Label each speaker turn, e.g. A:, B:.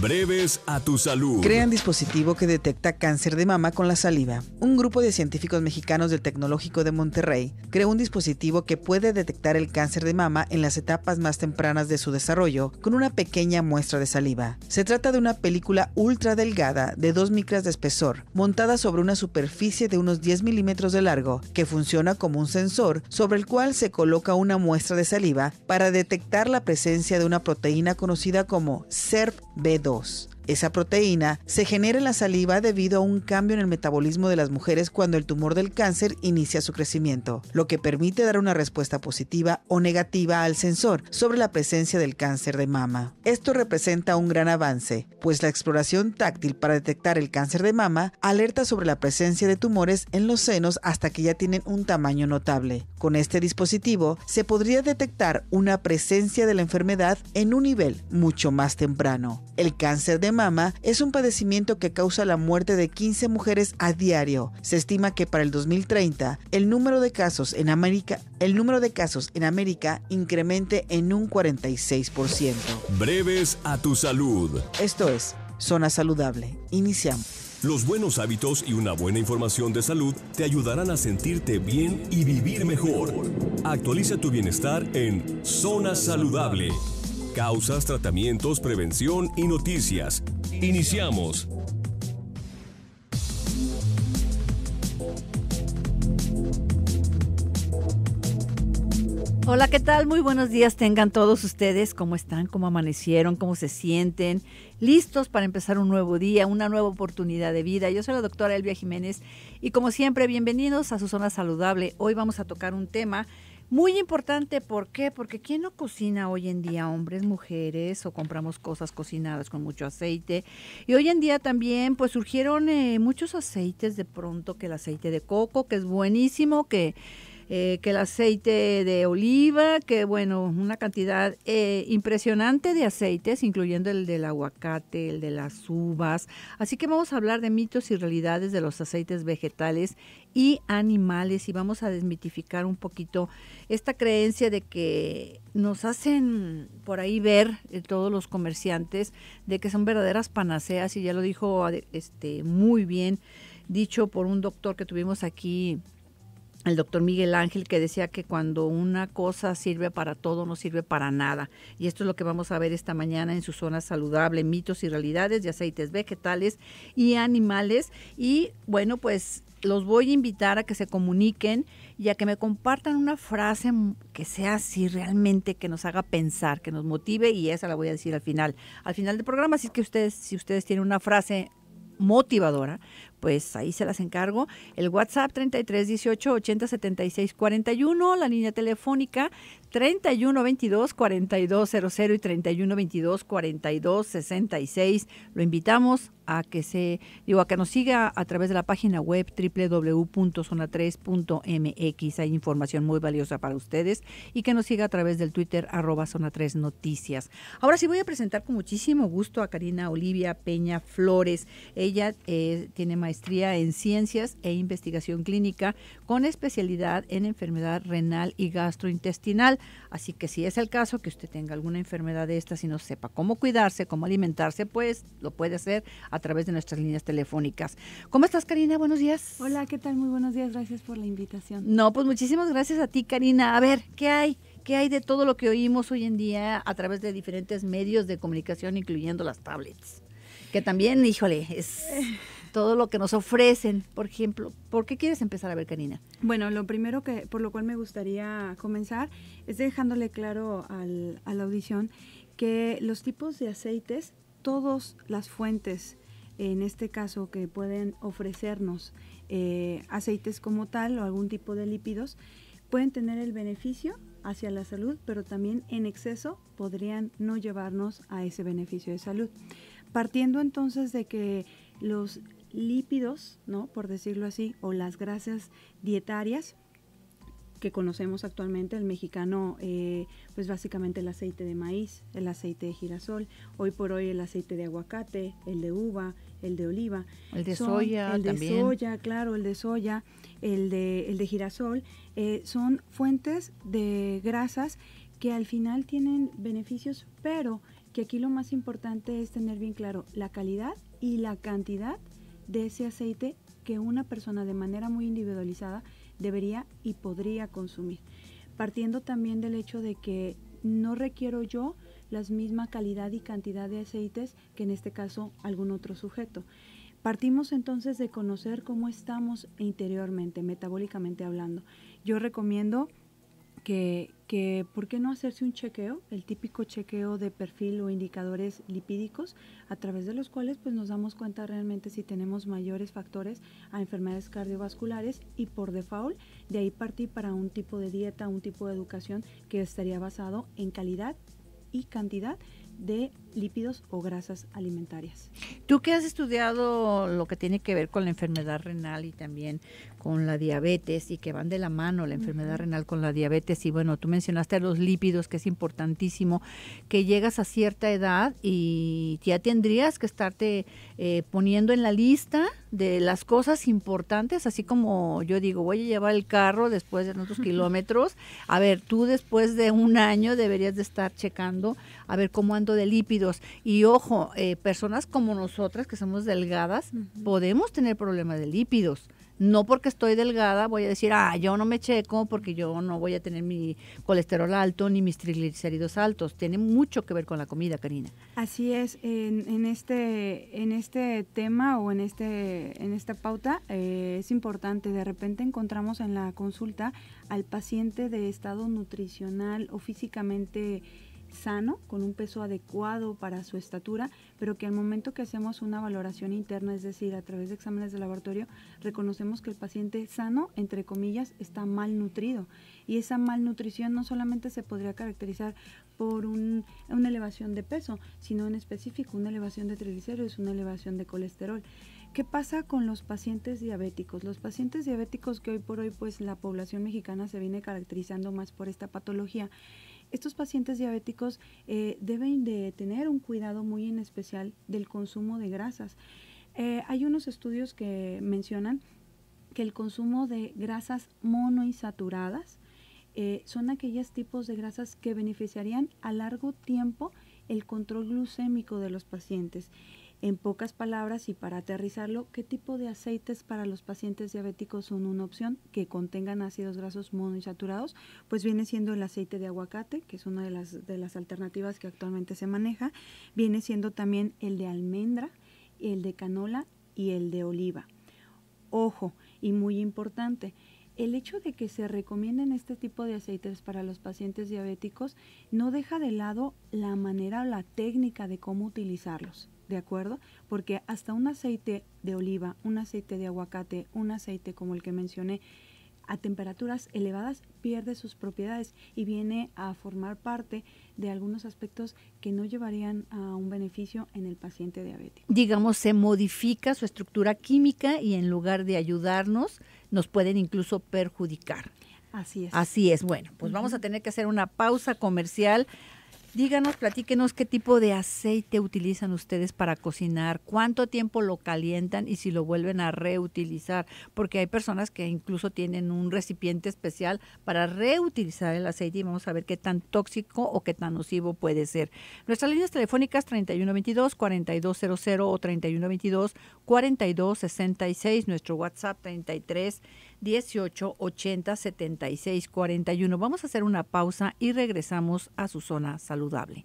A: Breves a tu salud. Crean dispositivo que detecta cáncer de mama con la saliva. Un grupo de científicos mexicanos del Tecnológico de Monterrey creó un dispositivo que puede detectar el cáncer de mama en las etapas más tempranas de su desarrollo con una pequeña muestra de saliva. Se trata de una película ultra delgada de 2 micras de espesor, montada sobre una superficie de unos 10 milímetros de largo, que funciona como un sensor sobre el cual se coloca una muestra de saliva para detectar la presencia de una proteína conocida como serp b 2. Esa proteína se genera en la saliva debido a un cambio en el metabolismo de las mujeres cuando el tumor del cáncer inicia su crecimiento, lo que permite dar una respuesta positiva o negativa al sensor sobre la presencia del cáncer de mama. Esto representa un gran avance, pues la exploración táctil para detectar el cáncer de mama alerta sobre la presencia de tumores en los senos hasta que ya tienen un tamaño notable. Con este dispositivo se podría detectar una presencia de la enfermedad en un nivel mucho más temprano. El cáncer de mama es un padecimiento que causa la muerte de 15 mujeres a diario. Se estima que para el 2030 el número de casos en América, el número de casos en América incremente en un 46%. Breves a tu salud. Esto es Zona Saludable. Iniciamos. Los buenos hábitos y una buena información de salud te ayudarán a sentirte bien y vivir mejor. Actualiza tu bienestar en Zona Saludable causas, tratamientos, prevención y noticias. Iniciamos.
B: Hola, ¿qué tal? Muy buenos días tengan todos ustedes. ¿Cómo están? ¿Cómo amanecieron? ¿Cómo se sienten? ¿Listos para empezar un nuevo día, una nueva oportunidad de vida? Yo soy la doctora Elvia Jiménez y como siempre, bienvenidos a su zona saludable. Hoy vamos a tocar un tema muy importante, ¿por qué? Porque ¿quién no cocina hoy en día? Hombres, mujeres, o compramos cosas cocinadas con mucho aceite. Y hoy en día también, pues surgieron eh, muchos aceites de pronto, que el aceite de coco, que es buenísimo, que eh, que el aceite de oliva, que bueno, una cantidad eh, impresionante de aceites, incluyendo el del aguacate, el de las uvas. Así que vamos a hablar de mitos y realidades de los aceites vegetales y animales y vamos a desmitificar un poquito esta creencia de que nos hacen por ahí ver eh, todos los comerciantes de que son verdaderas panaceas y ya lo dijo este muy bien dicho por un doctor que tuvimos aquí el doctor Miguel Ángel que decía que cuando una cosa sirve para todo, no sirve para nada. Y esto es lo que vamos a ver esta mañana en su zona saludable, mitos y realidades de aceites vegetales y animales. Y bueno, pues los voy a invitar a que se comuniquen y a que me compartan una frase que sea así realmente, que nos haga pensar, que nos motive y esa la voy a decir al final, al final del programa. Así que ustedes, si ustedes tienen una frase motivadora, pues ahí se las encargo. El WhatsApp 33 18 80 76 41, la línea telefónica 31 22 42 y 31 22 42 66. Lo invitamos a que se digo a que nos siga a través de la página web www.zona3.mx. Hay información muy valiosa para ustedes y que nos siga a través del Twitter arroba zona3 noticias. Ahora sí voy a presentar con muchísimo gusto a Karina Olivia Peña Flores. Ella eh, tiene maestría maestría en Ciencias e Investigación Clínica con especialidad en enfermedad renal y gastrointestinal. Así que si es el caso que usted tenga alguna enfermedad de estas y no sepa cómo cuidarse, cómo alimentarse, pues lo puede hacer a través de nuestras líneas telefónicas. ¿Cómo estás, Karina? Buenos días. Hola,
C: ¿qué tal? Muy buenos días. Gracias por la invitación. No, pues
B: muchísimas gracias a ti, Karina. A ver, ¿qué hay? ¿Qué hay de todo lo que oímos hoy en día a través de diferentes medios de comunicación, incluyendo las tablets? Que también, híjole, es eh, todo lo que nos ofrecen. Por ejemplo, ¿por qué quieres empezar a ver canina?
C: Bueno, lo primero que por lo cual me gustaría comenzar es dejándole claro a la audición que los tipos de aceites, todas las fuentes, en este caso que pueden ofrecernos eh, aceites como tal o algún tipo de lípidos, pueden tener el beneficio hacia la salud, pero también en exceso podrían no llevarnos a ese beneficio de salud. Partiendo entonces de que los lípidos, ¿no? Por decirlo así, o las grasas dietarias que conocemos actualmente, el mexicano, eh, pues básicamente el aceite de maíz, el aceite de girasol, hoy por hoy el aceite de aguacate, el de uva, el de oliva. El de soya. El de soya, claro, el de soya, el de, el de girasol, eh, son fuentes de grasas que al final tienen beneficios, pero que aquí lo más importante es tener bien claro la calidad y la cantidad de ese aceite que una persona de manera muy individualizada debería y podría consumir. Partiendo también del hecho de que no requiero yo la misma calidad y cantidad de aceites que en este caso algún otro sujeto. Partimos entonces de conocer cómo estamos interiormente, metabólicamente hablando. Yo recomiendo que, que ¿por qué no hacerse un chequeo? El típico chequeo de perfil o indicadores lipídicos, a través de los cuales pues, nos damos cuenta realmente si tenemos mayores factores a enfermedades cardiovasculares y por default de ahí partir para un tipo de dieta, un tipo de educación que estaría basado en calidad y cantidad de lípidos o grasas alimentarias.
B: Tú que has estudiado lo que tiene que ver con la enfermedad renal y también con la diabetes y que van de la mano la enfermedad renal con la diabetes y bueno, tú mencionaste los lípidos que es importantísimo, que llegas a cierta edad y ya tendrías que estarte eh, poniendo en la lista de las cosas importantes, así como yo digo, voy a llevar el carro después de unos kilómetros, a ver, tú después de un año deberías de estar checando a ver cómo han de lípidos. Y ojo, eh, personas como nosotras que somos delgadas, podemos tener problemas de lípidos. No porque estoy delgada voy a decir, ah, yo no me checo porque yo no voy a tener mi colesterol alto ni mis triglicéridos altos. Tiene mucho que ver con la comida, Karina.
C: Así es, en, este, en este tema o en, este, en esta pauta eh, es importante, de repente encontramos en la consulta al paciente de estado nutricional o físicamente sano, con un peso adecuado para su estatura, pero que al momento que hacemos una valoración interna, es decir, a través de exámenes de laboratorio, reconocemos que el paciente sano, entre comillas, está mal nutrido Y esa malnutrición no solamente se podría caracterizar por un, una elevación de peso, sino en específico una elevación de triglicéridos, una elevación de colesterol. ¿Qué pasa con los pacientes diabéticos? Los pacientes diabéticos que hoy por hoy pues la población mexicana se viene caracterizando más por esta patología estos pacientes diabéticos eh, deben de tener un cuidado muy en especial del consumo de grasas. Eh, hay unos estudios que mencionan que el consumo de grasas monoinsaturadas eh, son aquellos tipos de grasas que beneficiarían a largo tiempo el control glucémico de los pacientes. En pocas palabras y para aterrizarlo, ¿qué tipo de aceites para los pacientes diabéticos son una opción que contengan ácidos grasos monoinsaturados? Pues viene siendo el aceite de aguacate, que es una de las, de las alternativas que actualmente se maneja. Viene siendo también el de almendra, el de canola y el de oliva. Ojo, y muy importante, el hecho de que se recomienden este tipo de aceites para los pacientes diabéticos no deja de lado la manera o la técnica de cómo utilizarlos. ¿de acuerdo? Porque hasta un aceite de oliva, un aceite de aguacate, un aceite como el que mencioné, a temperaturas elevadas pierde sus propiedades y viene a formar parte de algunos aspectos que no llevarían a un beneficio en el paciente
B: diabético. Digamos, se modifica su estructura química y en lugar de ayudarnos, nos pueden incluso perjudicar. Así es. Así es. Bueno, pues vamos a tener que hacer una pausa comercial Díganos, platíquenos qué tipo de aceite utilizan ustedes para cocinar, cuánto tiempo lo calientan y si lo vuelven a reutilizar, porque hay personas que incluso tienen un recipiente especial para reutilizar el aceite y vamos a ver qué tan tóxico o qué tan nocivo puede ser. Nuestras líneas telefónicas 3122-4200 o 3122-4266, nuestro WhatsApp 33 18 80 76 41. Vamos a hacer una pausa y regresamos a su zona saludable.